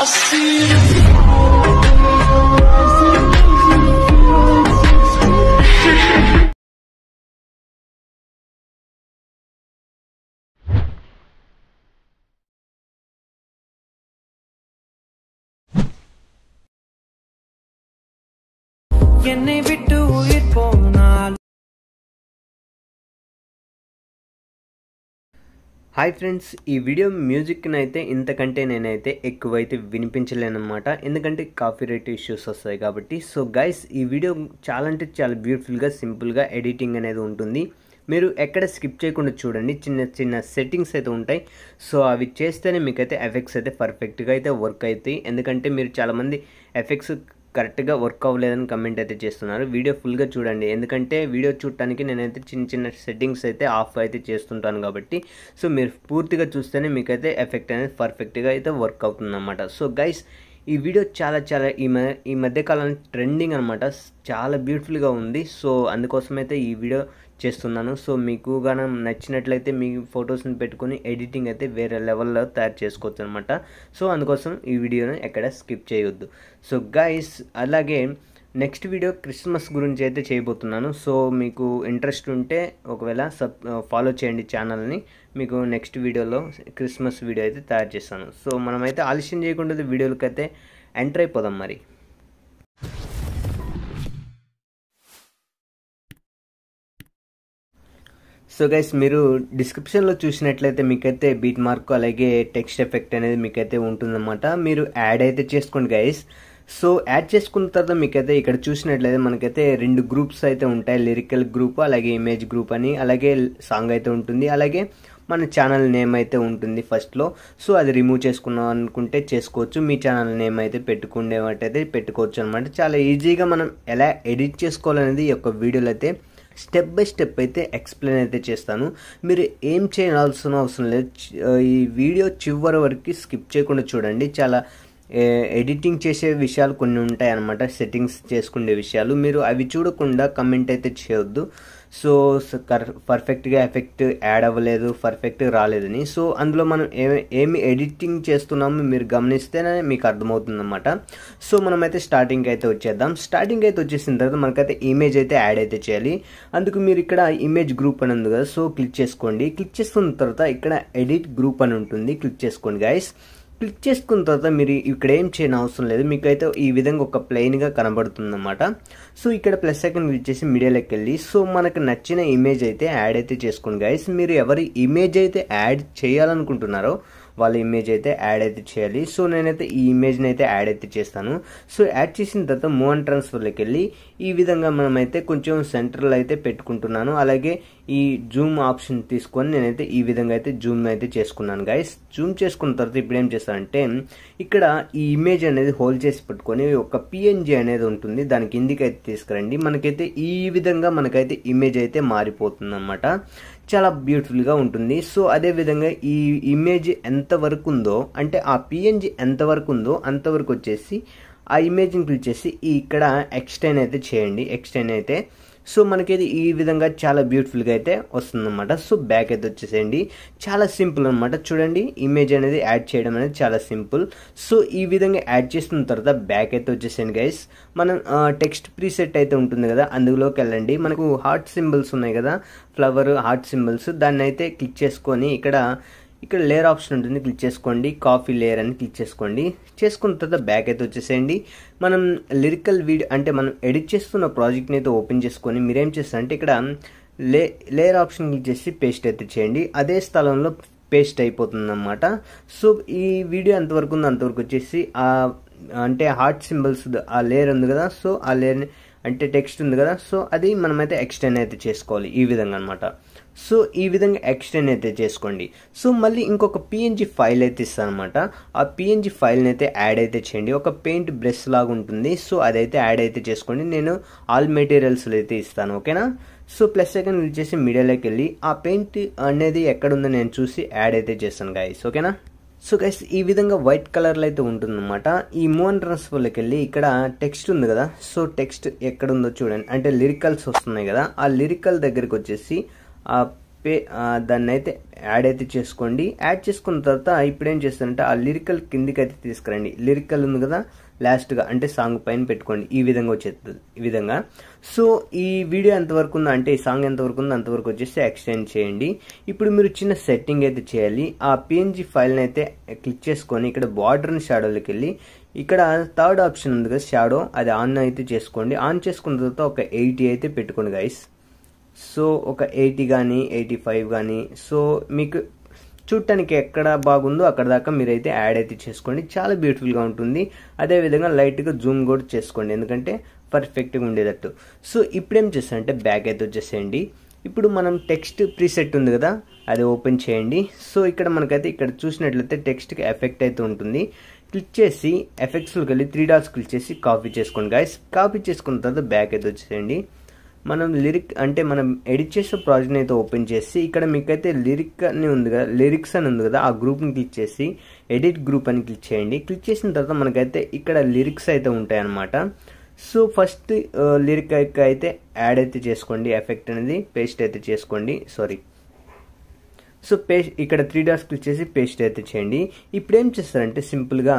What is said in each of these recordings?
I see you. என்னை விட்டு உயிர் போனால் హాయ్ ఫ్రెండ్స్ ఈ వీడియో మ్యూజిక్నైతే ఇంతకంటే నేనైతే ఎక్కువైతే వినిపించలేనమాట ఎందుకంటే కాఫీ రేట్ ఇష్యూస్ వస్తాయి కాబట్టి సో గైస్ ఈ వీడియో చాలా అంటే చాలా బ్యూటిఫుల్గా సింపుల్గా ఎడిటింగ్ అనేది ఉంటుంది మీరు ఎక్కడ స్కిప్ చేయకుండా చూడండి చిన్న చిన్న సెట్టింగ్స్ అయితే ఉంటాయి సో అవి చేస్తేనే మీకైతే ఎఫెక్ట్స్ అయితే పర్ఫెక్ట్గా అయితే వర్క్ అవుతాయి ఎందుకంటే మీరు చాలామంది ఎఫెక్ట్స్ కరెక్ట్గా వర్క్ అవ్వలేదని కమెంట్ అయితే చేస్తున్నారు వీడియో ఫుల్గా చూడండి ఎందుకంటే వీడియో చూడటానికి నేనైతే చిన్న చిన్న సెట్టింగ్స్ అయితే ఆఫ్ అయితే చేస్తుంటాను కాబట్టి సో మీరు పూర్తిగా చూస్తేనే మీకైతే ఎఫెక్ట్ అనేది పర్ఫెక్ట్గా అయితే వర్క్ అవుతుందన్నమాట సో గైస్ ఈ వీడియో చాలా చాలా ఈ మధ్య ఈ మధ్యకాలం ట్రెండింగ్ అనమాట చాలా బ్యూటిఫుల్గా ఉంది సో అందుకోసమైతే ఈ వీడియో చేస్తున్నాను సో మీకు గాన నచ్చినట్లయితే మీ ఫొటోస్ని పెట్టుకొని ఎడిటింగ్ అయితే వేరే లెవెల్లో తయారు చేసుకోవచ్చు అనమాట సో అందుకోసం ఈ వీడియోని ఎక్కడ స్కిప్ చేయొద్దు సో గైస్ అలాగే నెక్స్ట్ వీడియో క్రిస్మస్ గురించి అయితే చేయబోతున్నాను సో మీకు ఇంట్రెస్ట్ ఉంటే ఒకవేళ సబ్ ఫాలో చేయండి ఛానల్ని మీకు నెక్స్ట్ వీడియోలో క్రిస్మస్ వీడియో అయితే తయారు చేస్తాను సో మనమైతే ఆలస్యం చేయకుండా వీడియోలకైతే ఎంటర్ అయిపోదాం మరి సో గైస్ మీరు డిస్క్రిప్షన్లో చూసినట్లయితే మీకైతే బీట్ మార్క్ అలాగే టెక్స్ట్ ఎఫెక్ట్ అనేది మీకైతే ఉంటుందన్నమాట మీరు యాడ్ అయితే చేసుకోండి గైస్ సో యాడ్ చేసుకున్న తర్వాత మీకైతే ఇక్కడ చూసినట్లయితే మనకైతే రెండు గ్రూప్స్ అయితే ఉంటాయి లిరికల్ గ్రూప్ అలాగే ఇమేజ్ గ్రూప్ అని అలాగే సాంగ్ అయితే ఉంటుంది అలాగే మన ఛానల్ నేమ్ అయితే ఉంటుంది ఫస్ట్లో సో అది రిమూవ్ చేసుకున్నాం అనుకుంటే చేసుకోవచ్చు మీ ఛానల్ నేమ్ అయితే పెట్టుకునేవాటైతే పెట్టుకోవచ్చు అనమాట చాలా ఈజీగా మనం ఎలా ఎడిట్ చేసుకోవాలనేది ఈ యొక్క వీడియోలో అయితే స్టెప్ బై స్టెప్ అయితే ఎక్స్ప్లెయిన్ అయితే చేస్తాను మీరు ఏం చేయాల్సిన అవసరం లేదు ఈ వీడియో చివరి వరకు స్కిప్ చేయకుండా చూడండి చాలా ఎడిటింగ్ చేసే విషయాలు కొన్ని ఉంటాయన్నమాట సెట్టింగ్స్ చేసుకునే విషయాలు మీరు అవి చూడకుండా కమెంట్ అయితే చేయొద్దు సో పర్ఫెక్ట్గా ఎఫెక్ట్ యాడ్ అవ్వలేదు పర్ఫెక్ట్ రాలేదని సో అందులో మనం ఏ ఏమి ఎడిటింగ్ చేస్తున్నామో మీరు గమనిస్తేనే మీకు అర్థమవుతుంది అనమాట సో మనమైతే స్టార్టింగ్ అయితే వచ్చేద్దాం స్టార్టింగ్ అయితే వచ్చేసిన తర్వాత మనకైతే ఇమేజ్ అయితే యాడ్ అయితే చేయాలి అందుకు మీరు ఇక్కడ ఇమేజ్ గ్రూప్ అని ఉంది కదా సో క్లిక్ చేసుకోండి క్లిక్ చేసుకున్న తర్వాత ఇక్కడ ఎడిట్ గ్రూప్ అని ఉంటుంది క్లిక్ చేసుకోండి గైస్ క్లిక్ చేసుకున్న తర్వాత మీరు ఇక్కడ ఏం చేయని అవసరం లేదు మీకైతే ఈ విధంగా ఒక ప్లెయిన్గా కనబడుతుందన్నమాట సో ఇక్కడ ప్లస్ సెకండ్ క్లిక్ చేసి మీడియాలోకి వెళ్ళి సో మనకు నచ్చిన ఇమేజ్ అయితే యాడ్ అయితే చేసుకోండి గాయస్ మీరు ఎవరి ఇమేజ్ అయితే యాడ్ చేయాలనుకుంటున్నారో వాళ్ళ ఇమేజ్ అయితే యాడ్ అయితే చేయాలి సో నేనైతే ఈ ఇమేజ్ని అయితే యాడ్ అయితే చేస్తాను సో యాడ్ చేసిన తర్వాత మూవ్ అండ్ ట్రాన్స్ఫర్లోకి వెళ్ళి ఈ విధంగా మనమైతే కొంచెం సెంటర్లో అయితే పెట్టుకుంటున్నాను అలాగే ఈ జూమ్ ఆప్షన్ తీసుకొని నేనైతే ఈ విధంగా అయితే జూమ్ అయితే చేసుకున్నాను గైస్ జూమ్ చేసుకున్న తర్వాత ఇప్పుడు ఏం చేస్తానంటే ఇక్కడ ఈ ఇమేజ్ అనేది హోల్డ్ చేసి పెట్టుకొని ఒక పిఎన్జి అనేది ఉంటుంది దానికి ఇందుకైతే అయితే తీసుకురండి మనకైతే ఈ విధంగా మనకైతే ఇమేజ్ అయితే మారిపోతుంది అనమాట చాలా బ్యూటిఫుల్గా ఉంటుంది సో అదేవిధంగా ఈ ఇమేజ్ ఎంతవరకు ఉందో అంటే ఆ పిఎన్జి ఎంతవరకు ఉందో అంతవరకు వచ్చేసి ఆ ఇమేజ్ని క్లిక్ చేసి ఇక్కడ ఎక్స్టైన్ అయితే చేయండి ఎక్స్టైన్ అయితే సో మనకి ఈ విధంగా చాలా బ్యూటిఫుల్గా అయితే వస్తుందన్నమాట సో బ్యాక్ అయితే వచ్చేసేయండి చాలా సింపుల్ అనమాట చూడండి ఇమేజ్ అనేది యాడ్ చేయడం అనేది చాలా సింపుల్ సో ఈ విధంగా యాడ్ చేసిన తర్వాత బ్యాక్ అయితే వచ్చేసేయండి గైస్ మనం టెక్స్ట్ ప్రీసెట్ అయితే ఉంటుంది కదా అందులోకి వెళ్ళండి మనకు హార్ట్ సింబల్స్ ఉన్నాయి కదా ఫ్లవర్ హార్ట్ సింబల్స్ దాన్ని అయితే క్లిక్ చేసుకొని ఇక్కడ ఇక్కడ లేయర్ ఆప్షన్ ఉంటుంది క్లిక్ చేసుకోండి కాఫీ లేయర్ అని క్లిక్ చేసుకోండి చేసుకున్న తర్వాత బ్యాక్ అయితే వచ్చేసేయండి మనం లిరికల్ వీడియో అంటే మనం ఎడిట్ చేస్తున్న ప్రాజెక్ట్ని అయితే ఓపెన్ చేసుకొని మీరేం చేస్తారంటే ఇక్కడ లే లేయర్ ఆప్షన్ క్లిక్ చేసి పేస్ట్ అయితే చేయండి అదే స్థలంలో పేస్ట్ అయిపోతుంది అనమాట సో ఈ వీడియో ఎంతవరకు ఉందో అంతవరకు వచ్చేసి అంటే హార్ట్ సింబల్స్ ఆ లేయర్ ఉంది కదా సో ఆ లేయర్ని అంటే టెక్స్ట్ ఉంది కదా సో అది మనమైతే ఎక్స్టెండ్ అయితే చేసుకోవాలి ఈ విధంగా అనమాట సో ఈ విధంగా ఎక్స్టెండ్ అయితే చేసుకోండి సో మళ్ళీ ఇంకొక పిఎన్జి ఫైల్ అయితే అనమాట ఆ పిఎన్జి ఫైల్ని అయితే యాడ్ అయితే చేయండి ఒక పెయింట్ బ్రష్ లాగా ఉంటుంది సో అదైతే యాడ్ అయితే చేసుకోండి నేను ఆల్ మెటీరియల్స్లో అయితే ఇస్తాను ఓకేనా సో ప్లస్ సెకండ్ వచ్చేసి మీడియాలోకి వెళ్ళి ఆ పెయింట్ అనేది ఎక్కడుందో నేను చూసి యాడ్ అయితే చేస్తాను గాయస్ ఓకేనా సో గైస్ ఈ విధంగా వైట్ కలర్లో అయితే ఉంటుందన్నమాట ఈ మోహన్ ట్రాన్స్ఫర్లోకి వెళ్ళి ఇక్కడ టెక్స్ట్ ఉంది కదా సో టెక్స్ట్ ఎక్కడ ఉందో చూడండి అంటే లిరికల్స్ వస్తున్నాయి కదా ఆ లిరికల్ దగ్గరికి వచ్చేసి ఆ చెప్పి దాన్ని అయితే యాడ్ అయితే చేసుకోండి యాడ్ చేసుకున్న తర్వాత ఇప్పుడు ఏం చేస్తారంటే ఆ లిరికల్ కిందికి అయితే తీసుకురండి లిరికల్ ఉంది కదా లాస్ట్గా అంటే సాంగ్ పైన పెట్టుకోండి ఈ విధంగా వచ్చేస్తుంది ఈ విధంగా సో ఈ వీడియో ఎంతవరకు ఉందో అంటే ఈ సాంగ్ ఎంతవరకు ఉందో అంతవరకు వచ్చేసి ఎక్స్టెండ్ చేయండి ఇప్పుడు మీరు చిన్న సెట్టింగ్ అయితే చేయాలి ఆ పిఎన్జి ఫైల్ని అయితే క్లిక్ చేసుకొని ఇక్కడ బార్డర్ని షాడోలోకి వెళ్ళి ఇక్కడ థర్డ్ ఆప్షన్ ఉంది కదా షాడో అది ఆన్ అయితే చేసుకోండి ఆన్ చేసుకున్న తర్వాత ఒక ఎయిటీ అయితే పెట్టుకోండి గైస్ సో ఒక ఎయిటీ కానీ ఎయిటీ ఫైవ్ కానీ సో మీకు చూడటానికి ఎక్కడ బాగుందో అక్కడ దాకా మీరు అయితే యాడ్ అయితే చేసుకోండి చాలా బ్యూటిఫుల్గా ఉంటుంది అదేవిధంగా లైట్గా జూమ్ కూడా చేసుకోండి ఎందుకంటే పర్ఫెక్ట్గా ఉండేటట్టు సో ఇప్పుడేం అంటే బ్యాక్ అయితే వచ్చేసేయండి ఇప్పుడు మనం టెక్స్ట్ ప్రీసెట్ ఉంది కదా అది ఓపెన్ చేయండి సో ఇక్కడ మనకైతే ఇక్కడ చూసినట్లయితే టెక్స్ట్కి ఎఫెక్ట్ అయితే ఉంటుంది క్లిక్ చేసి ఎఫెక్ట్స్లోకి వెళ్ళి త్రీ డాట్స్ క్లిక్ చేసి కాపీ చేసుకోండి గాయస్ కాపీ చేసుకున్న తర్వాత బ్యాక్ అయితే వచ్చేసేయండి మనం లిరిక్ అంటే మనం ఎడిట్ చేసే ప్రాజెక్ట్ని అయితే ఓపెన్ చేసి ఇక్కడ మీకైతే లిరిక్ అని ఉంది కదా లిరిక్స్ అని ఉంది కదా ఆ గ్రూప్ని క్లిక్ చేసి ఎడిట్ గ్రూప్ అని క్లిక్ చేయండి క్లిక్ చేసిన తర్వాత మనకైతే ఇక్కడ లిరిక్స్ అయితే ఉంటాయన్నమాట సో ఫస్ట్ లిరిక్ uh, అయితే యాడ్ అయితే చేసుకోండి ఎఫెక్ట్ అనేది పేస్ట్ అయితే చేసుకోండి సారీ సో పేస్ట్ ఇక్కడ త్రీ డాస్ క్లిక్ చేసి పేస్ట్ అయితే చేయండి ఇప్పుడు ఏం చేస్తారంటే సింపుల్గా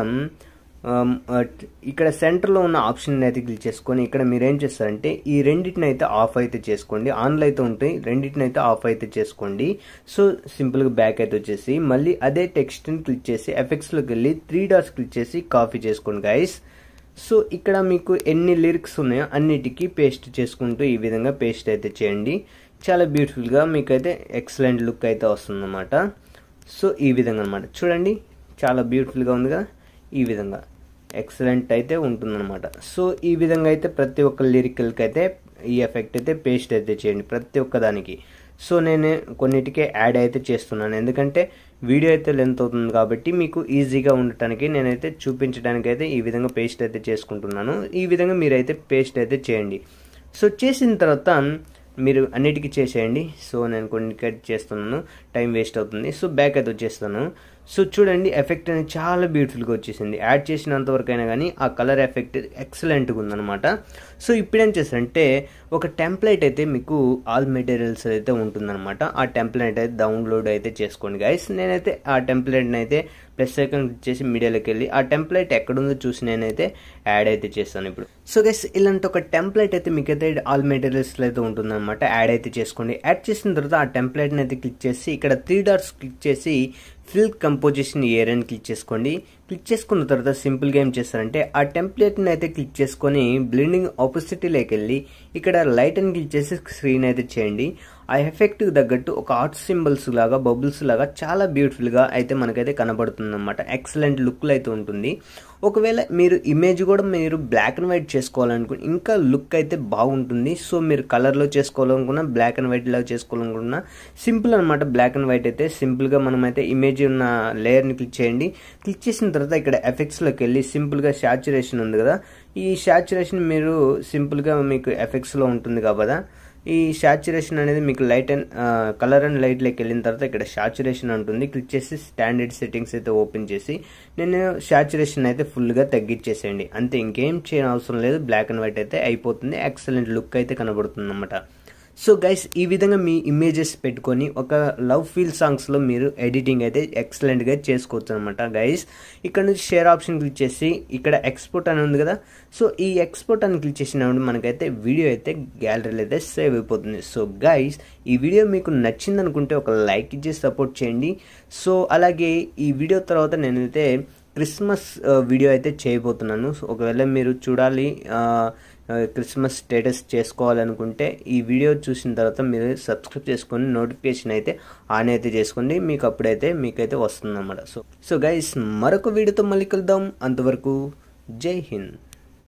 Um, uh, ఇక్కడ సెంటర్లో ఉన్న ఆప్షన్ అయితే క్లిక్ చేసుకొని ఇక్కడ మీరు ఏం చేస్తారంటే ఈ రెండింటిని అయితే ఆఫ్ అయితే చేసుకోండి ఆన్లో అయితే ఉంటాయి రెండింటిని అయితే ఆఫ్ అయితే చేసుకోండి సో సింపుల్గా బ్యాక్ అయితే వచ్చేసి మళ్ళీ అదే టెక్స్ట్ని క్లిక్ చేసి ఎఫెక్ట్స్లోకి వెళ్ళి త్రీ డాట్స్ క్లిక్ చేసి కాఫీ చేసుకోండి గైస్ సో ఇక్కడ మీకు ఎన్ని లిరిక్స్ ఉన్నాయో అన్నిటికీ పేస్ట్ చేసుకుంటూ ఈ విధంగా పేస్ట్ అయితే చేయండి చాలా బ్యూటిఫుల్గా మీకైతే ఎక్సలెంట్ లుక్ అయితే వస్తుందన్నమాట సో ఈ విధంగా అనమాట చూడండి చాలా బ్యూటిఫుల్గా ఉంది కదా ఈ విధంగా ఎక్సలెంట్ అయితే ఉంటుందన్నమాట సో ఈ విధంగా అయితే ప్రతి ఒక్క లిరికల్కి అయితే ఈ ఎఫెక్ట్ అయితే పేస్ట్ అయితే చేయండి ప్రతి ఒక్క దానికి సో నేను కొన్నిటికే యాడ్ అయితే చేస్తున్నాను ఎందుకంటే వీడియో అయితే లెంత్ అవుతుంది కాబట్టి మీకు ఈజీగా ఉండటానికి నేనైతే చూపించడానికి అయితే ఈ విధంగా పేస్ట్ అయితే చేసుకుంటున్నాను ఈ విధంగా మీరైతే పేస్ట్ అయితే చేయండి సో చేసిన తర్వాత మీరు అన్నిటికీ చేసేయండి సో నేను కొన్ని కట్ చేస్తున్నాను టైం వేస్ట్ అవుతుంది సో బ్యాక్ అయితే వచ్చేస్తాను సో చూడండి ఎఫెక్ట్ అనేది చాలా బ్యూటిఫుల్గా వచ్చేసింది యాడ్ చేసినంతవరకు అయినా కానీ ఆ కలర్ ఎఫెక్ట్ ఎక్సలెంట్గా ఉందనమాట సో ఇప్పుడు ఏం చేస్తారంటే ఒక టెంప్లెట్ అయితే మీకు ఆల్ మెటీరియల్స్ అయితే ఉంటుందన్నమాట ఆ టెంప్లెట్ అయితే డౌన్లోడ్ అయితే చేసుకోండి గైస్ నేనైతే ఆ టెంప్లెట్ని అయితే ప్లస్ ఐకన్ క్లిక్ చేసి మీడియాలోకి వెళ్ళి ఆ టెంప్లెట్ ఎక్కడుందో చూసి నేనైతే యాడ్ అయితే చేస్తాను ఇప్పుడు సో గైస్ ఇలాంటి ఒక టెంప్లెట్ అయితే మీకైతే ఆల్ మెటీరియల్స్లో అయితే ఉంటుందన్నమాట యాడ్ అయితే చేసుకోండి యాడ్ చేసిన తర్వాత ఆ టెంప్లెట్ని అయితే క్లిక్ చేసి ఇక్కడ త్రీ డార్స్ క్లిక్ చేసి ఫిల్ కంపోజిషన్ ఏరియా అని క్లిక్ చేసుకోండి క్లిక్ చేసుకున్న తర్వాత సింపుల్గా ఏం చేస్తారంటే ఆ టెంప్లెట్ని అయితే క్లిక్ చేసుకొని బ్లెండింగ్ ఆపోసిటీలోకి వెళ్ళి ఇక్కడ లైట్ అని క్లిక్ చేసి స్క్రీన్ అయితే చేయండి ఆ ఎఫెక్ట్కి తగ్గట్టు ఒక ఆర్ట్ సింబల్స్ లాగా బబుల్స్ లాగా చాలా బ్యూటిఫుల్గా అయితే మనకైతే కనబడుతుంది అనమాట ఎక్సలెంట్ లుక్లు అయితే ఉంటుంది ఒకవేళ మీరు ఇమేజ్ కూడా మీరు బ్లాక్ అండ్ వైట్ చేసుకోవాలనుకున్న ఇంకా లుక్ అయితే బాగుంటుంది సో మీరు కలర్లో చేసుకోవాలనుకున్నా బ్లాక్ అండ్ వైట్లో చేసుకోవాలనుకున్నా సింపుల్ అనమాట బ్లాక్ అండ్ వైట్ అయితే సింపుల్గా మనమైతే ఇమేజ్ ఉన్న లేయర్ని క్లిక్ చేయండి క్లిక్ చేసిన తర్వాత ఇక్కడ ఎఫెక్ట్స్లోకి వెళ్ళి సింపుల్గా శాచురేషన్ ఉంది కదా ఈ శాచురేషన్ మీరు సింపుల్గా మీకు ఎఫెక్ట్స్లో ఉంటుంది కాబట్టి ఈ శాచురేషన్ అనేది మీకు లైట్ అండ్ కలర్ అండ్ లైట్లోకి వెళ్ళిన తర్వాత ఇక్కడ శాచురేషన్ ఉంటుంది క్లిక్ చేసి స్టాండర్డ్ సెట్టింగ్స్ అయితే ఓపెన్ చేసి నేను శాచురేషన్ అయితే ఫుల్గా తగ్గించేసేయండి అంతే ఇంకేం చేయని అవసరం లేదు బ్లాక్ అండ్ వైట్ అయితే అయిపోతుంది ఎక్సలెంట్ లుక్ అయితే కనబడుతుంది అన్నమాట సో గైస్ ఈ విధంగా మీ ఇమేజెస్ పెట్టుకొని ఒక లవ్ ఫీల్ సాంగ్స్లో మీరు ఎడిటింగ్ అయితే ఎక్సలెంట్గా చేసుకోవచ్చు అనమాట గైస్ ఇక్కడ నుంచి షేర్ ఆప్షన్ క్లిక్ చేసి ఇక్కడ ఎక్స్పోర్ట్ అని ఉంది కదా సో ఈ ఎక్స్పోర్ట్ అని క్లిక్ చేసినప్పుడు మనకైతే వీడియో అయితే గ్యాలరీలో అయితే సేవ్ అయిపోతుంది సో గైస్ ఈ వీడియో మీకు నచ్చింది అనుకుంటే ఒక లైక్ ఇచ్చి సపోర్ట్ చేయండి సో అలాగే ఈ వీడియో తర్వాత నేనైతే క్రిస్మస్ వీడియో uh, అయితే చేయబోతున్నాను ఒకవేళ మీరు చూడాలి uh, క్రిస్మస్ స్టేటస్ చేసుకోవాలనుకుంటే ఈ వీడియో చూసిన తర్వాత మీరు సబ్స్క్రైబ్ చేసుకొని నోటిఫికేషన్ అయితే ఆన్ అయితే చేసుకోండి మీకు అప్పుడైతే మీకైతే వస్తుందన్నమాట సో సో గైస్ మరొక వీడియోతో మళ్ళీ కలుద్దాం అంతవరకు జై హింద్